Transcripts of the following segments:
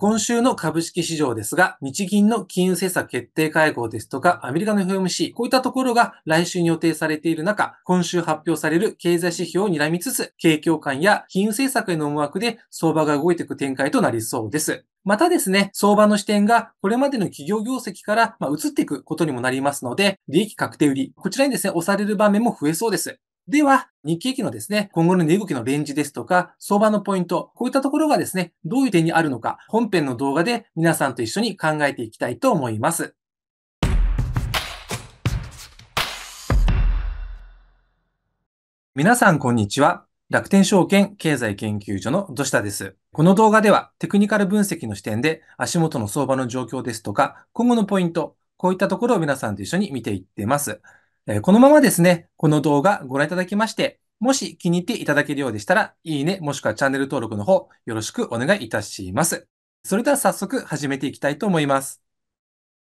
今週の株式市場ですが、日銀の金融政策決定会合ですとか、アメリカの FMC、こういったところが来週に予定されている中、今週発表される経済指標を睨みつつ、景況感や金融政策への思惑で相場が動いていく展開となりそうです。またですね、相場の視点がこれまでの企業業績から移っていくことにもなりますので、利益確定売り、こちらにですね、押される場面も増えそうです。では、日経期のですね、今後の値動きのレンジですとか、相場のポイント、こういったところがですね、どういう点にあるのか、本編の動画で皆さんと一緒に考えていきたいと思います。皆さん、こんにちは。楽天証券経済研究所の土下です。この動画ではテクニカル分析の視点で足元の相場の状況ですとか、今後のポイント、こういったところを皆さんと一緒に見ていってます。えこのままですね、この動画ご覧いただきまして、もし気に入っていただけるようでしたら、いいね、もしくはチャンネル登録の方、よろしくお願いいたします。それでは早速始めていきたいと思います。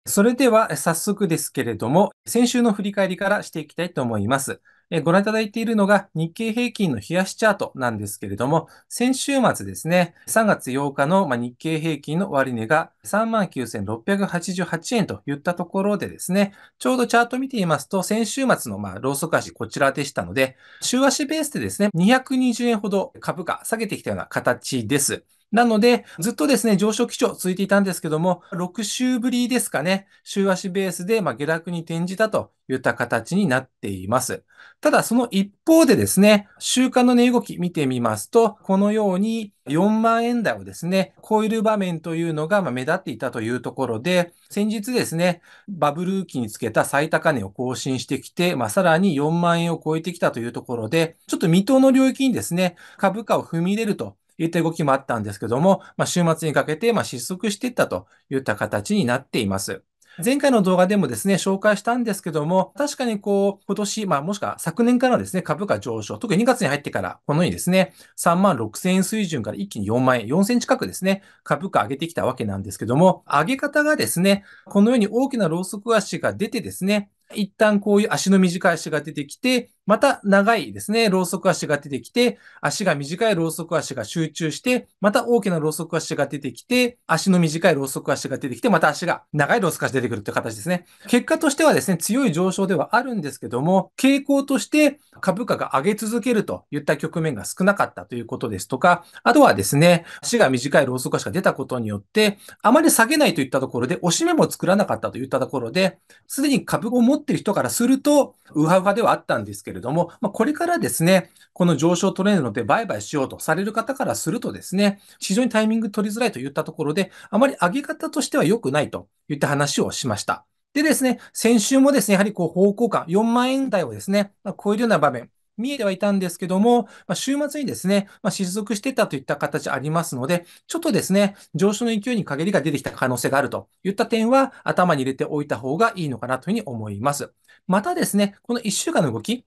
それでは早速ですけれども、先週の振り返りからしていきたいと思います。えご覧いただいているのが日経平均の冷やしチャートなんですけれども、先週末ですね、3月8日の、ま日経平均の終値が39,688円といったところでですね、ちょうどチャート見ていますと、先週末のまローソク足こちらでしたので、週足ベースでですね、220円ほど株価下げてきたような形です。なので、ずっとですね、上昇基調続いていたんですけども、6週ぶりですかね、週足ベースで、ま下落に転じたといった形になっています。ただ、その一方でですね、週間の値動き見てみますと、このように4万円台をですね、超える場面というのが目立っていたというところで、先日ですね、バブル期につけた最高値を更新してきて、まあ、さらに4万円を超えてきたというところで、ちょっと未踏の領域にですね、株価を踏み入れると言った動きもあったんですけども、まあ、週末にかけてま失速していったといった形になっています。前回の動画でもですね、紹介したんですけども、確かにこう、今年、まあもしくは昨年からですね、株価上昇、特に2月に入ってから、このようにですね、3万6000円水準から一気に4万円、4000近くですね、株価上げてきたわけなんですけども、上げ方がですね、このように大きなローソク足が出てですね、一旦こういう足の短い足が出てきて、また長いですね、ローソク足が出てきて、足が短いローソク足が集中して、また大きなローソク足が出てきて、足の短いローソク足が出てきて、また足が長いローソク足出てくるって形ですね。結果としてはですね、強い上昇ではあるんですけども、傾向として株価が上げ続けるといった局面が少なかったということですとか、あとはですね、足が短いローソク足が出たことによって、あまり下げないといったところで、押し目も作らなかったといったところで、すでに株を持っている人からすると、ウハウハではあったんですけどけれども、まあ、これからですね、この上昇トレンドで売買しようとされる方からするとですね、非常にタイミング取りづらいといったところで、あまり上げ方としては良くないといった話をしました。でですね、先週もですね、やはりこう方向感、4万円台をですね、まあ、超えるような場面、見えてはいたんですけども、まあ、週末にですね、まあ、失速してたといった形ありますので、ちょっとですね、上昇の勢いに限りが出てきた可能性があるといった点は頭に入れておいた方がいいのかなというふうに思います。またですね、この1週間の動き、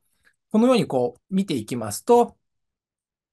このようにこう見ていきますと、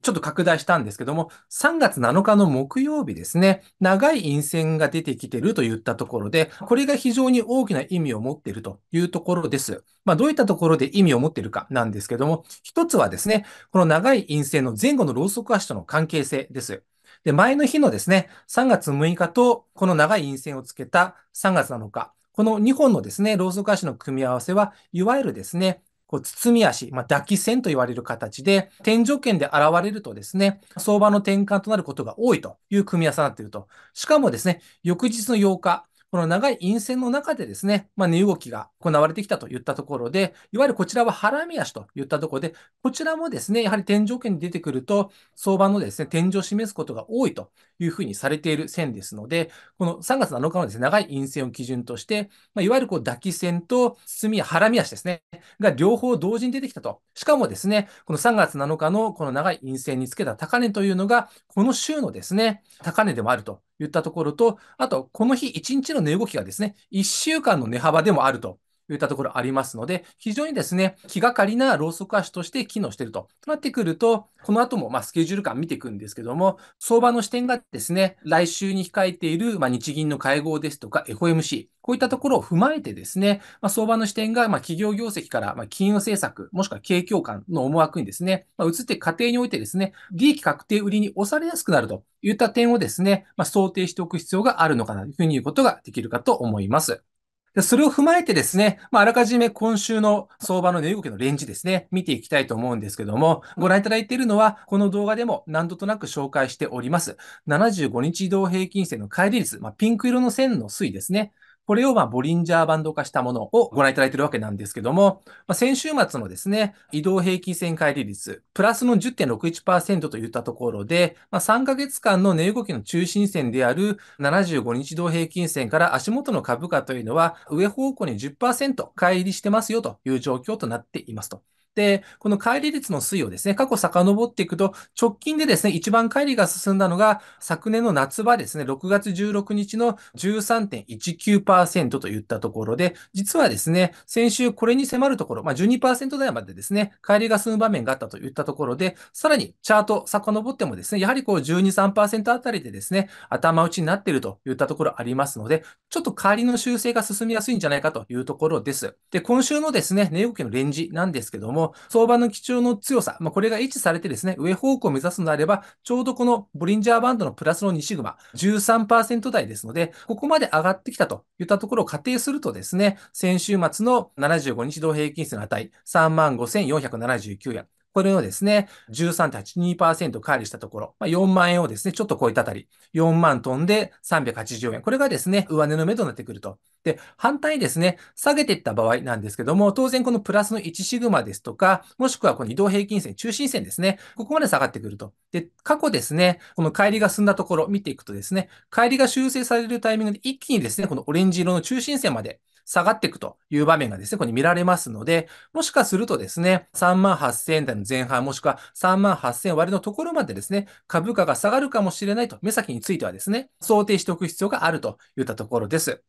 ちょっと拡大したんですけども、3月7日の木曜日ですね、長い陰線が出てきてるといったところで、これが非常に大きな意味を持っているというところです。まあ、どういったところで意味を持っているかなんですけども、一つはですね、この長い陰線の前後のローソク足との関係性です。で、前の日のですね、3月6日とこの長い陰線をつけた3月7日、この2本のですね、ローソク足の組み合わせは、いわゆるですね、こう包み足、まあ、抱き線と言われる形で、天井圏で現れるとですね、相場の転換となることが多いという組み合わせになっていると。しかもですね、翌日の8日、この長い陰線の中でですね、まあ、値動きが行われてきたといったところで、いわゆるこちらは腹見足といったところで、こちらもですね、やはり天井圏に出てくると、相場のですね、天井を示すことが多いというふうにされている線ですので、この3月7日のですね、長い陰線を基準として、まあ、いわゆるこう抱き線と包みや腹見足ですね、が両方同時に出てきたと。しかもですね、この3月7日のこの長い陰線につけた高値というのが、この週のですね、高値でもあると言ったところと、あと、この日1日の値動きがですね、1週間の値幅でもあるとといったところありますので、非常にですね、気がかりなろうそく足として機能していると。となってくると、この後もまスケジュール感見ていくんですけども、相場の視点がですね、来週に控えているま日銀の会合ですとか FOMC、こういったところを踏まえてですね、ま相場の視点がま企業業績からま金融政策、もしくは景況感の思惑にですね、ま移って過程においてですね、利益確定売りに押されやすくなるといった点をですね、ま想定しておく必要があるのかなというふうに言うことができるかと思います。で、それを踏まえてですね、まあ、あらかじめ今週の相場の値動きのレンジですね、見ていきたいと思うんですけども、ご覧いただいているのは、この動画でも何度となく紹介しております。75日移動平均線の乖離率、まあ、ピンク色の線の推移ですね。これをまボリンジャーバンド化したものをご覧いただいているわけなんですけども、ま先週末のですね、移動平均線乖離率、プラスの10.61%といったところで、ま3ヶ月間の値動きの中心線である75日動平均線から足元の株価というのは上方向に10%乖離してますよという状況となっていますと。で、この乖離率の推移をですね、過去遡っていくと、直近でですね、一番乖離が進んだのが、昨年の夏場ですね、6月16日の13.19%といったところで、実はですね、先週これに迫るところ、まあ、12%台までですね、乖離が進む場面があったといったところで、さらにチャート遡ってもですね、やはりこう12、3%あたりでですね、頭打ちになっているといったところありますので、ちょっと乖離の修正が進みやすいんじゃないかというところです。で、今週のですね、値動きのレンジなんですけども、も、相場の基調の強さ、まあ、これが維持されてですね、上方向を目指すのであれば、ちょうどこのボリンジャーバンドのプラスの2シグマ、13%台ですので、ここまで上がってきたといったところを仮定するとですね、先週末の75日同平均線の値、35,479円。これをですね、13.82%乖離したところ、まあ、4万円をですね、ちょっと超えたあたり、4万飛んで380円。これがですね、上値の目となってくると。で、反対にですね、下げていった場合なんですけども、当然このプラスの1シグマですとか、もしくはこの移動平均線、中心線ですね、ここまで下がってくると。で、過去ですね、この乖離が進んだところ見ていくとですね、乖離が修正されるタイミングで一気にですね、このオレンジ色の中心線まで下がっていくという場面がですね、ここに見られますので、もしかするとですね、3万8000円台の前半、もしくは3万8000割のところまでですね、株価が下がるかもしれないと、目先についてはですね、想定しておく必要があるといったところです。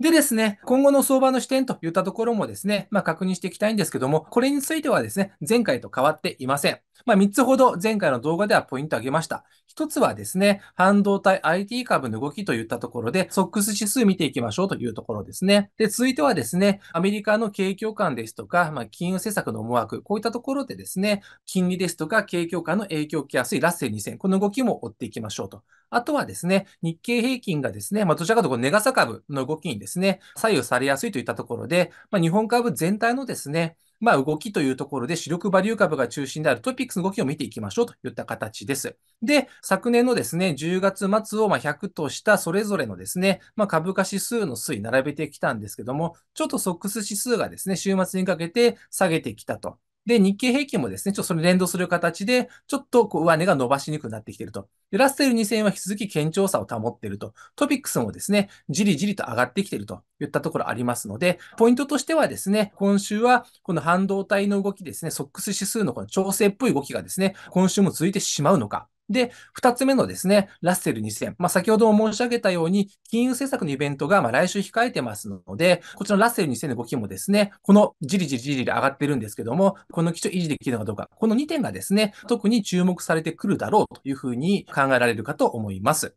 でですね、今後の相場の視点といったところもですね、まあ確認していきたいんですけども、これについてはですね、前回と変わっていません。まあ、3つほど前回の動画ではポイントを挙げました。1つはですね、半導体 IT 株の動きといったところで、ソックス指数見ていきましょうというところですね。で、続いてはですね、アメリカの景況感ですとか、まあ、金融政策の思惑、こういったところでですね、金利ですとか景況感の影響を受けやすいラッセ2000、この動きも追っていきましょうと。あとはですね、日経平均がですね、まあ、どちらかというとネガサ株の動きにですね、左右されやすいといったところで、まあ、日本株全体のですね、まあ、動きというところで主力バリュー株が中心であるトピックスの動きを見ていきましょうといった形です。で、昨年のですね、10月末をま100としたそれぞれのですね、まあ、株価指数の推移並べてきたんですけども、ちょっとソックス指数がですね、週末にかけて下げてきたと。で、日経平均もですね、ちょっとそれ連動する形で、ちょっとこう上値が伸ばしにくくなってきていると。で、ラッセル2000は引き続き堅調さを保っていると。トピックスもですね、じりじりと上がってきているといったところありますので、ポイントとしてはですね、今週はこの半導体の動きですね、ソックス指数のこの調整っぽい動きがですね、今週も続いてしまうのか。で、二つ目のですね、ラッセル2000。まあ、先ほども申し上げたように、金融政策のイベントが、まあ、来週控えてますので、こちらのラッセル2000の動きもですね、このじりじりじりで上がってるんですけども、この基調維持できるのかどうか、この2点がですね、特に注目されてくるだろうというふうに考えられるかと思います。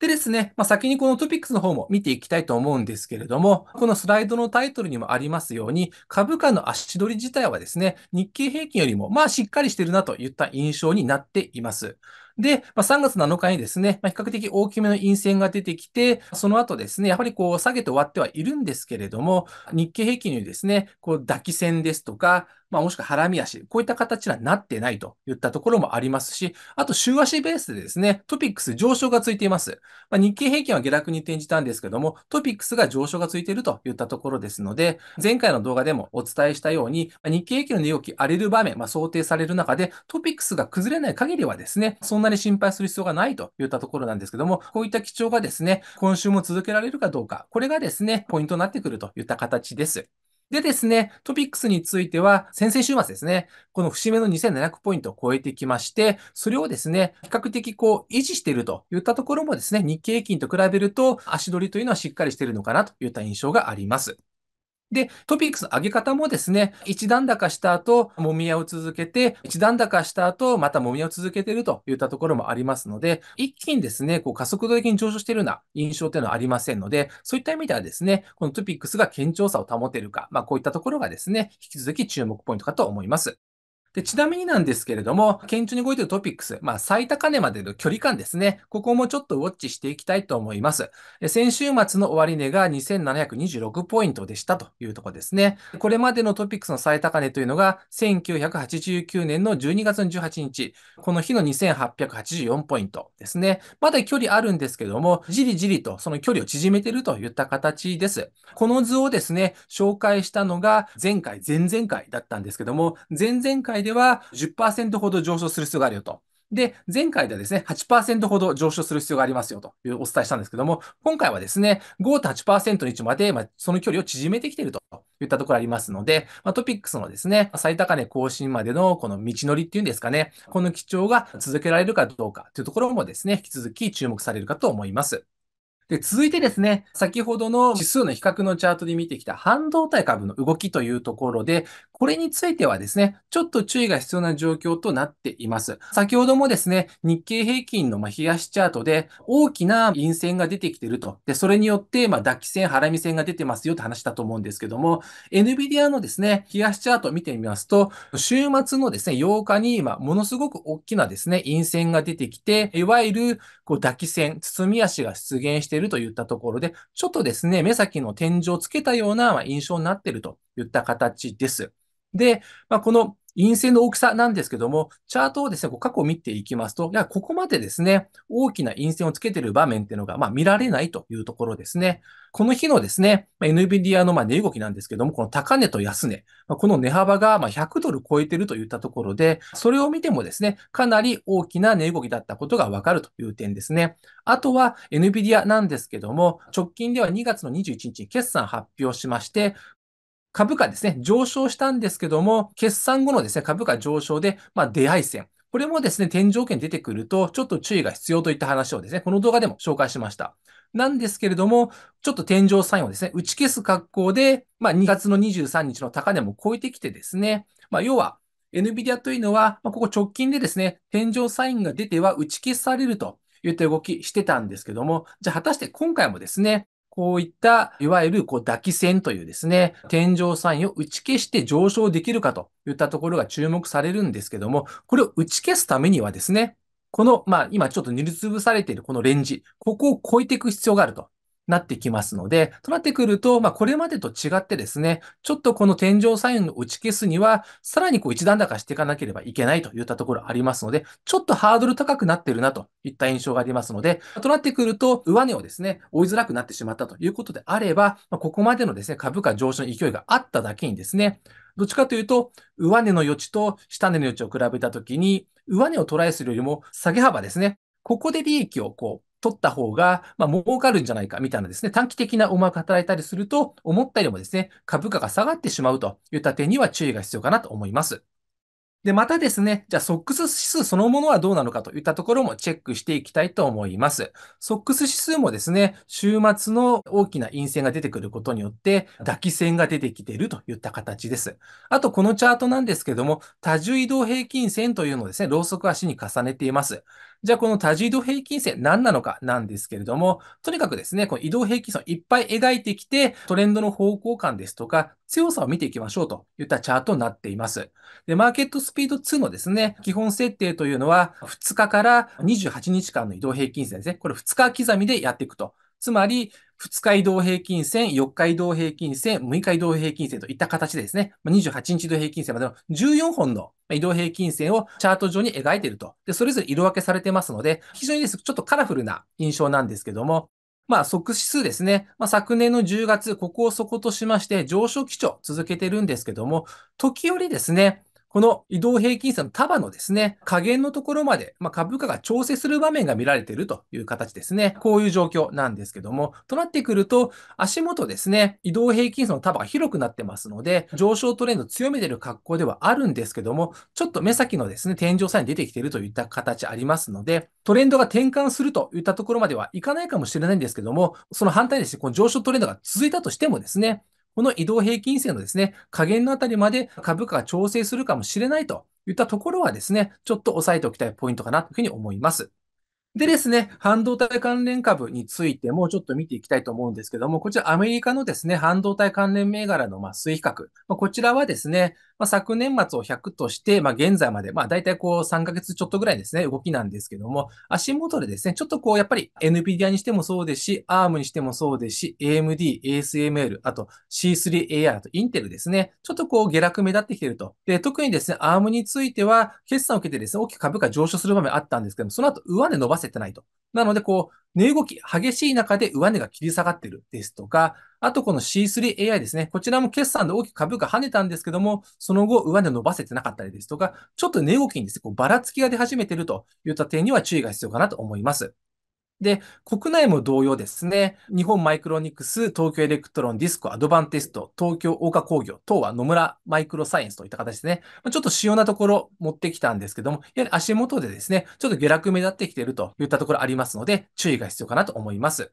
でですね、まあ、先にこのトピックスの方も見ていきたいと思うんですけれども、このスライドのタイトルにもありますように、株価の足取り自体はですね、日経平均よりもまあしっかりしてるなといった印象になっています。で、まあ、3月7日にですね、まあ、比較的大きめの陰線が出てきて、その後ですね、やはりこう下げて終わってはいるんですけれども、日経平均にですね、こう抱き線ですとか、まあ、もしくは腹み足、こういった形にはなってないといったところもありますし、あと週足ベースでですね、トピックス上昇がついています。まあ、日経平均は下落に転じたんですけども、トピックスが上昇がついているといったところですので、前回の動画でもお伝えしたように、まあ、日経平均の値動き荒れる場面、まあ、想定される中で、トピックスが崩れない限りはですね、そんななに心配する必要がないといったところなんですけども、こういった基調がですね、今週も続けられるかどうか、これがですね、ポイントになってくるといった形です。でですね、トピックスについては、先々週末ですね、この節目の2700ポイントを超えてきまして、それをですね、比較的こう維持しているといったところもですね、日経平均と比べると足取りというのはしっかりしているのかなといった印象があります。で、トピックスの上げ方もですね、一段高した後、揉み合いを続けて、一段高した後、また揉み合いを続けているといったところもありますので、一気にですね、こう加速度的に上昇しているような印象というのはありませんので、そういった意味ではですね、このトピックスが堅調さを保てるか、まあこういったところがですね、引き続き注目ポイントかと思います。で、ちなみになんですけれども、顕著に動いているトピックス、まあ、最高値までの距離感ですね。ここもちょっとウォッチしていきたいと思います。先週末の終値が2726ポイントでしたというところですね。これまでのトピックスの最高値というのが、1989年の12月の18日、この日の2884ポイントですね。まだ距離あるんですけども、じりじりとその距離を縮めているといった形です。この図をですね、紹介したのが前回、前々回だったんですけども、前々回ででは10%ほど上昇する必要があるよと。で、前回ではですね、8%ほど上昇する必要がありますよというお伝えしたんですけども、今回はですね、5.8%の位置まで、まあ、その距離を縮めてきているといったところありますので、まあ、トピックスのですね、最高値更新までのこの道のりっていうんですかね、この基調が続けられるかどうかというところもですね、引き続き注目されるかと思います。で、続いてですね、先ほどの指数の比較のチャートで見てきた半導体株の動きというところで、これについてはですね、ちょっと注意が必要な状況となっています。先ほどもですね、日経平均の冷やしチャートで大きな陰線が出てきてると。で、それによって、まあ、脱気線、ハラミ線が出てますよって話だと思うんですけども、NVIDIA のですね、冷やしチャートを見てみますと、週末のですね、8日に、まあ、ものすごく大きなですね、陰線が出てきて、いわゆる、こう、脱気線、包み足が出現しているといったところで、ちょっとですね、目先の天井をつけたような印象になっているといった形です。で、まあ、この陰性の大きさなんですけども、チャートをですね、こう過去を見ていきますと、いやここまでですね、大きな陰線をつけている場面っていうのが、まあ、見られないというところですね。この日のですね、NVIDIA のま値動きなんですけども、この高値と安値、この値幅がま100ドル超えてるといったところで、それを見てもですね、かなり大きな値動きだったことがわかるという点ですね。あとは NVIDIA なんですけども、直近では2月の21日に決算発表しまして、株価ですね、上昇したんですけども、決算後のですね、株価上昇で、まあ、出会い線。これもですね、天井圏出てくると、ちょっと注意が必要といった話をですね、この動画でも紹介しました。なんですけれども、ちょっと天井サインをですね、打ち消す格好で、まあ、2月の23日の高値も超えてきてですね、まあ、要は、NVIDIA というのは、まあ、ここ直近でですね、天井サインが出ては打ち消されるといった動きしてたんですけども、じゃあ果たして今回もですね、こういった、いわゆるこう抱き線というですね、天井サインを打ち消して上昇できるかといったところが注目されるんですけども、これを打ち消すためにはですね、この、まあ、今ちょっと塗りつぶされているこのレンジ、ここを超えていく必要があるとなってきますので、となってくると、まあ、これまでと違ってですね、ちょっとこの天井サインの打ち消すには、さらにこう一段高していかなければいけないといったところありますので、ちょっとハードル高くなってるなといった印象がありますので、となってくると、上値をですね、追いづらくなってしまったということであれば、まあ、ここまでのですね、株価上昇の勢いがあっただけにですね、どっちかというと、上値の余地と下値の余地を比べたときに、上値をトライするよりも下げ幅ですね。ここで利益をこう取った方が、まあ、儲かるんじゃないかみたいなですね、短期的な思惑く働いたりすると、思ったよりもですね、株価が下がってしまうといった点には注意が必要かなと思います。で、またですね、じゃあ、ソックス指数そのものはどうなのかといったところもチェックしていきたいと思います。ソックス指数もですね、週末の大きな陰線が出てくることによって、抱き線が出てきているといった形です。あと、このチャートなんですけども、多重移動平均線というのをですね、ローソク足に重ねています。じゃあこの多次移動平均線何なのかなんですけれども、とにかくですね、この移動平均線をいっぱい描いてきて、トレンドの方向感ですとか、強さを見ていきましょうといったチャートになっています。で、マーケットスピード2のですね、基本設定というのは、2日から28日間の移動平均線ですね。これ2日刻みでやっていくと。つまり、2日移動平均線、4日移動平均線、6日移動平均線といった形でですね、28日移動平均線までの14本の移動平均線をチャート上に描いていると。で、それぞれ色分けされてますので、非常にです、ちょっとカラフルな印象なんですけども、まあ、即指数ですね。まあ、昨年の10月、ここを底としまして、上昇基調続けてるんですけども、時折ですね、この移動平均線の束のですね、加減のところまで、まあ、株価が調整する場面が見られているという形ですね。こういう状況なんですけども、となってくると、足元ですね、移動平均線の束が広くなってますので、上昇トレンド強めている格好ではあるんですけども、ちょっと目先のですね、天井差に出てきているといった形ありますので、トレンドが転換するといったところまではいかないかもしれないんですけども、その反対にですね、この上昇トレンドが続いたとしてもですね、この移動平均線のですね、下限のあたりまで株価が調整するかもしれないといったところはですね、ちょっと押さえておきたいポイントかなというふうに思います。でですね、半導体関連株についてもちょっと見ていきたいと思うんですけども、こちらアメリカのですね、半導体関連銘柄のま推比較。こちらはですね、まあ、昨年末を100として、まあ、現在まで、まあ、大体こう3ヶ月ちょっとぐらいですね、動きなんですけども、足元でですね、ちょっとこう、やっぱり NVIDIA にしてもそうですし、ARM にしてもそうですし、AMD、ASML、あと C3AI、あと Intel ですね、ちょっとこう、下落目立ってきてると。で、特にですね、ARM については、決算を受けてですね、大きく株価上昇する場面あったんですけども、その後、上値伸ばせてないと。なので、こう、値動き激しい中で上値が切り下がってるですとか、あとこの C3AI ですね。こちらも決算で大きく株価跳ねたんですけども、その後上値伸ばせてなかったりですとか、ちょっと値動きにですね、こうばらつきが出始めてるといった点には注意が必要かなと思います。で、国内も同様ですね、日本マイクロニクス、東京エレクトロン、ディスコ、アドバンテスト、東京大岡工業、等は野村マイクロサイエンスといった形ですね、ちょっと主要なところ持ってきたんですけども、やはり足元でですね、ちょっと下落目立ってきているといったところありますので、注意が必要かなと思います。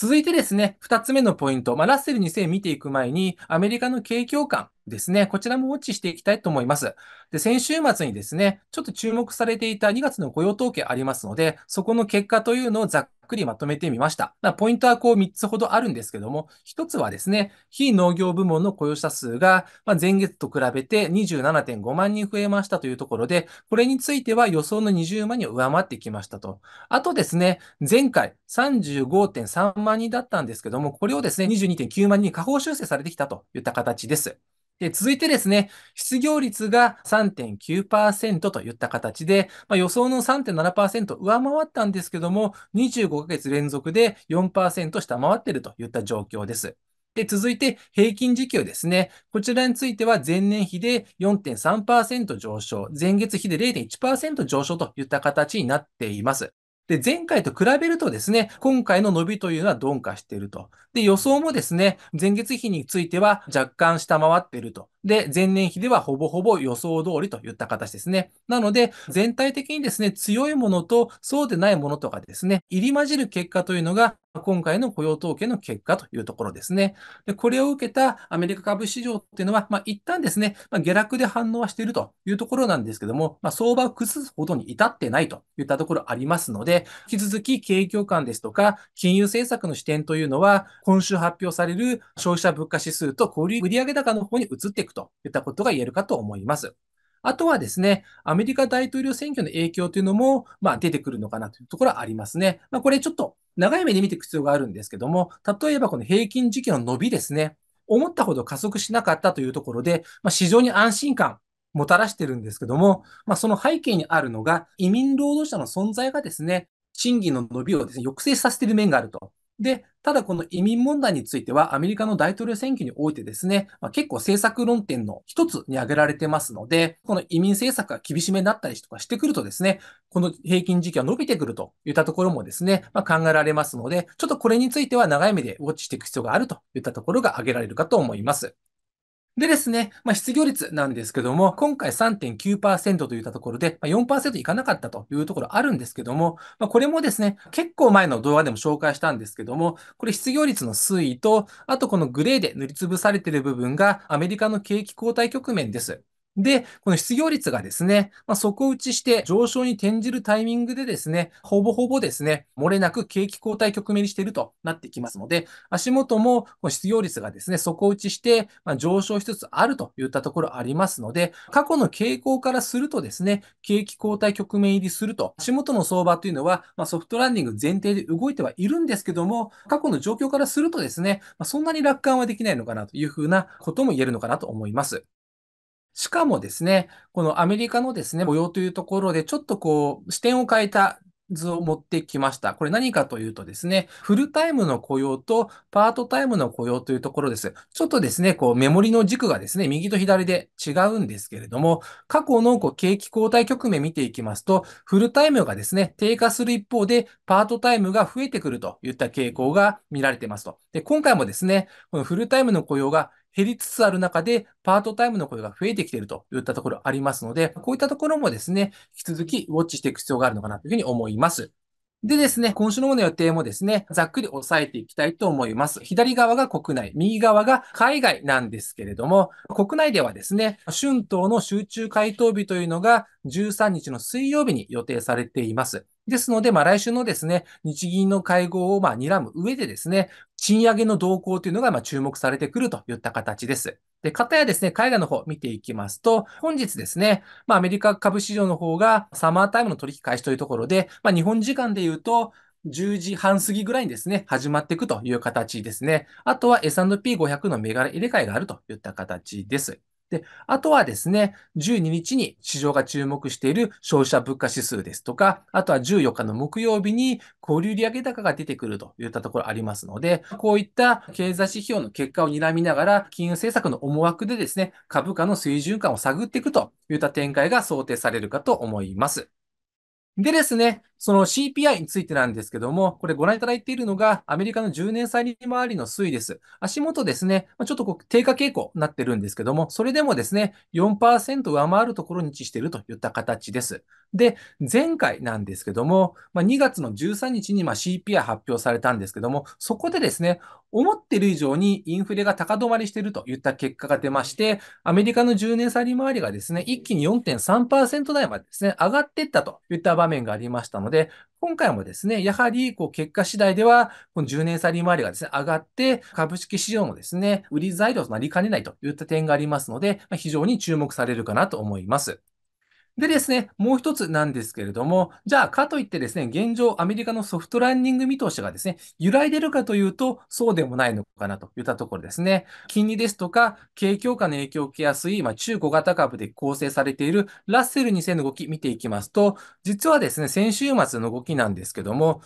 続いてですね、二つ目のポイント。まあ、ラッセル2000見ていく前に、アメリカの景況感ですね、こちらもウォッチしていきたいと思います。で、先週末にですね、ちょっと注目されていた2月の雇用統計ありますので、そこの結果というのをざっくりまとめてみました。まあ、ポイントはこう3つほどあるんですけども、1つはですね、非農業部門の雇用者数が、ま前月と比べて27.5万人増えましたというところで、これについては予想の20万人を上回ってきましたと。あとですね、前回35.3万人だったんですけども、これをですね、22.9万人に下方修正されてきたといった形です。で、続いてですね、失業率が3.9%といった形で、まあ、予想の3.7%上回ったんですけども、25ヶ月連続で4%下回っているといった状況です。で、続いて平均時給ですね。こちらについては前年比で4.3%上昇、前月比で0.1%上昇といった形になっています。で、前回と比べるとですね、今回の伸びというのは鈍化していると。で、予想もですね、前月比については若干下回っていると。で、前年比ではほぼほぼ予想通りといった形ですね。なので、全体的にですね、強いものとそうでないものとかですね、入り混じる結果というのが今回の雇用統計の結果というところですね。でこれを受けたアメリカ株市場っていうのは、まあ、一旦ですね、まあ、下落で反応はしているというところなんですけども、まあ、相場を崩すほどに至ってないといったところありますので、引き続き景況感ですとか、金融政策の視点というのは、今週発表される消費者物価指数と小売売上高の方に移っていくといったことが言えるかと思います。あとはですね、アメリカ大統領選挙の影響というのも、まあ、出てくるのかなというところはありますね。まあ、これちょっと長い目で見ていく必要があるんですけども、例えばこの平均時期の伸びですね、思ったほど加速しなかったというところで、まあ、市場に安心感、もたらしてるんですけども、まあ、その背景にあるのが、移民労働者の存在がですね、賃金の伸びをですね、抑制させている面があると。で、ただこの移民問題については、アメリカの大統領選挙においてですね、まあ、結構政策論点の一つに挙げられてますので、この移民政策が厳しめになったりとかしてくるとですね、この平均時期は伸びてくるといったところもですね、まあ、考えられますので、ちょっとこれについては長い目でウォッチしていく必要があるといったところが挙げられるかと思います。でですね、まあ、失業率なんですけども、今回3.9%といったところで、まあ、4%いかなかったというところあるんですけども、まあ、これもですね、結構前の動画でも紹介したんですけども、これ失業率の推移と、あとこのグレーで塗りつぶされている部分がアメリカの景気後退局面です。で、この失業率がですね、まあ、底打ちして上昇に転じるタイミングでですね、ほぼほぼですね、漏れなく景気後退局面にしているとなってきますので、足元もこの失業率がですね、底打ちして、ま上昇しつつあるといったところありますので、過去の傾向からするとですね、景気後退局面入りすると、足元の相場というのは、まソフトランディング前提で動いてはいるんですけども、過去の状況からするとですね、まそんなに楽観はできないのかなというふうなことも言えるのかなと思います。しかもですね、このアメリカのですね、模様というところで、ちょっとこう、視点を変えた図を持ってきました。これ何かというとですね、フルタイムの雇用とパートタイムの雇用というところです。ちょっとですね、こうメモリの軸がですね、右と左で違うんですけれども、過去のこう景気後退局面見ていきますと、フルタイムがですね、低下する一方で、パートタイムが増えてくるといった傾向が見られていますと。で、今回もですね、このフルタイムの雇用が減りつつある中で、パートタイムの声が増えてきているといったところありますので、こういったところもですね、引き続きウォッチしていく必要があるのかなというふうに思います。でですね、今週の後の予定もですね、ざっくり押さえていきたいと思います。左側が国内、右側が海外なんですけれども、国内ではですね、春闘の集中回答日というのが13日の水曜日に予定されています。ですので、まあ、来週のですね、日銀の会合をまあ睨む上でですね、賃上げの動向というのがまあ注目されてくるといった形です。で、かたやですね、海外の方見ていきますと、本日ですね、まあ、アメリカ株市場の方がサマータイムの取引開始というところで、まあ、日本時間で言うと、10時半過ぎぐらいにですね、始まっていくという形ですね。あとは S&P500 の銘柄入れ替えがあるといった形です。で、あとはですね、12日に市場が注目している消費者物価指数ですとか、あとは14日の木曜日に交流売上高が出てくるといったところありますので、こういった経済指標の結果を睨みながら、金融政策の思惑でですね、株価の水準感を探っていくといった展開が想定されるかと思います。でですね、その CPI についてなんですけども、これご覧いただいているのが、アメリカの10年債利回りの推移です。足元ですね、ちょっとこう低下傾向になってるんですけども、それでもですね、4%上回るところに位置しているといった形です。で、前回なんですけども、まあ、2月の13日に CPI 発表されたんですけども、そこでですね、思っている以上にインフレが高止まりしているといった結果が出まして、アメリカの10年債利回りがですね、一気に4.3%台までですね、上がっていったといった場面がありましたので、ので、今回もですね、やはりこう結果次第では、この10年差利回りがですね、上がって、株式市場のですね、売り材料となりかねないといった点がありますので、非常に注目されるかなと思います。でですね、もう一つなんですけれども、じゃあ、かといってですね、現状、アメリカのソフトランニング見通しがですね、揺らいでるかというと、そうでもないのかなといったところですね。金利ですとか、景況下の影響を受けやすい、まあ、中小型株で構成されているラッセル2000の動き見ていきますと、実はですね、先週末の動きなんですけども、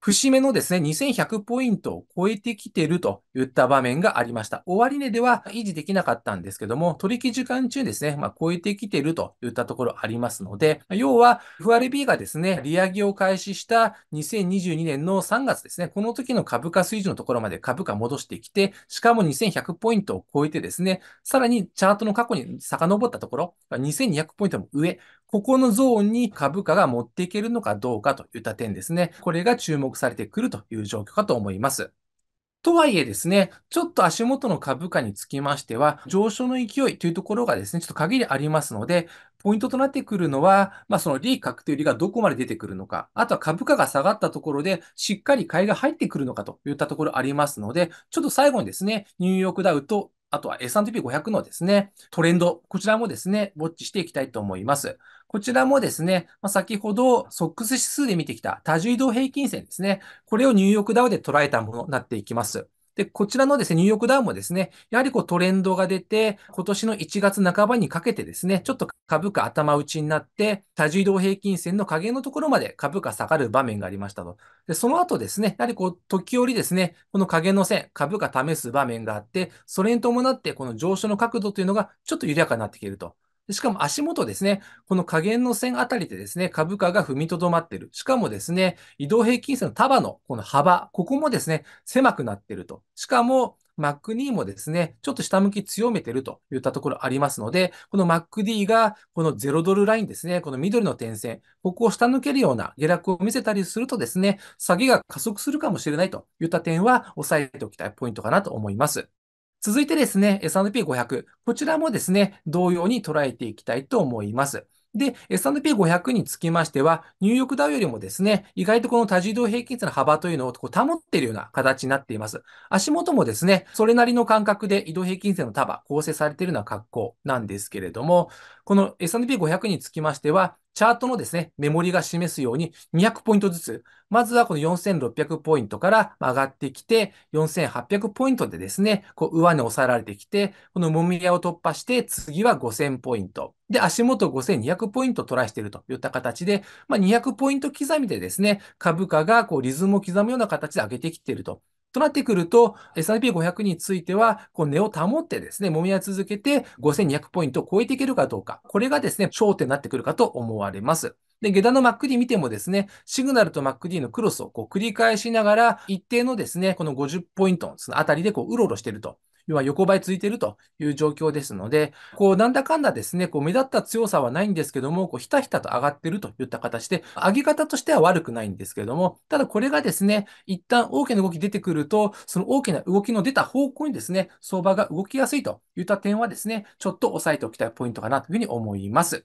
節目のですね、2100ポイントを超えてきてるといった場面がありました。終値では維持できなかったんですけども、取引時間中ですね、まあ、超えてきてるといったところありますので、要は FRB がですね、利上げを開始した2022年の3月ですね、この時の株価水準のところまで株価戻してきて、しかも2100ポイントを超えてですね、さらにチャートの過去に遡ったところ、2200ポイントも上、ここのゾーンに株価が持っていけるのかどうかといった点ですね。これが注目されてくるという状況かと思います。とはいえですね、ちょっと足元の株価につきましては、上昇の勢いというところがですね、ちょっと限りありますので、ポイントとなってくるのは、まあ、その利益確定利がどこまで出てくるのか、あとは株価が下がったところで、しっかり買いが入ってくるのかといったところありますので、ちょっと最後にですね、ニューヨークダウとあとは S&P500 のですね、トレンド、こちらもですね、ウォッチしていきたいと思います。こちらもですね、まあ、先ほどソックス指数で見てきた多重移動平均線ですね、これをニューヨークダウで捉えたものになっていきます。で、こちらのですね、ニューヨークダウンもですね、やはりこうトレンドが出て、今年の1月半ばにかけてですね、ちょっと株価頭打ちになって、多重移動平均線の下限のところまで株価下がる場面がありましたと。で、その後ですね、やはりこう時折ですね、この下限の線、株価試す場面があって、それに伴ってこの上昇の角度というのがちょっと緩やかになってきていると。しかも足元ですね、この下限の線あたりでですね、株価が踏みとどまっている。しかもですね、移動平均線の束のこの幅、ここもですね、狭くなっていると。しかも、MacD もですね、ちょっと下向き強めてるといったところありますので、この MacD がこの0ドルラインですね、この緑の点線、ここを下抜けるような下落を見せたりするとですね、下げが加速するかもしれないといった点は押さえておきたいポイントかなと思います。続いてですね、S&P500。こちらもですね、同様に捉えていきたいと思います。で、S&P500 につきましては、ニューヨークダウよりもですね、意外とこの多重移動平均線の幅というのをこう保っているような形になっています。足元もですね、それなりの間隔で移動平均線の束、構成されているような格好なんですけれども、この S&P500 につきましては、チャートのですね、メモリが示すように200ポイントずつ、まずはこの4600ポイントから上がってきて、4800ポイントでですね、こう上値抑えられてきて、このもみ合を突破して、次は5000ポイント。で、足元5200ポイントトライしているといった形で、まあ、200ポイント刻みでですね、株価がこうリズムを刻むような形で上げてきているととなってくると、S&P500 については、こう値を保ってですね、揉み合い続けて5200ポイントを超えていけるかどうか、これがですね、焦点になってくるかと思われます。で、下段の MacD 見てもですね、シグナルと MacD のクロスをこう繰り返しながら、一定のですね、この50ポイントのあたりでこううろうろしてると。要は横ばいついてるという状況ですので、こう、なんだかんだですね、こう、目立った強さはないんですけども、こう、ひたひたと上がってるといった形で、上げ方としては悪くないんですけども、ただこれがですね、一旦大きな動き出てくると、その大きな動きの出た方向にですね、相場が動きやすいといった点はですね、ちょっと押さえておきたいポイントかなというふうに思います。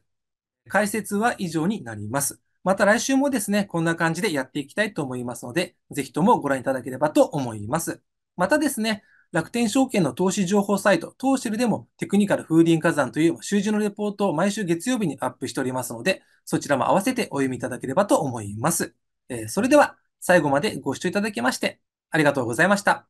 解説は以上になります。また来週もですね、こんな感じでやっていきたいと思いますので、ぜひともご覧いただければと思います。またですね、楽天証券の投資情報サイト、投資ルでもテクニカル風林火山という習字のレポートを毎週月曜日にアップしておりますので、そちらも合わせてお読みいただければと思います。えー、それでは最後までご視聴いただきましてありがとうございました。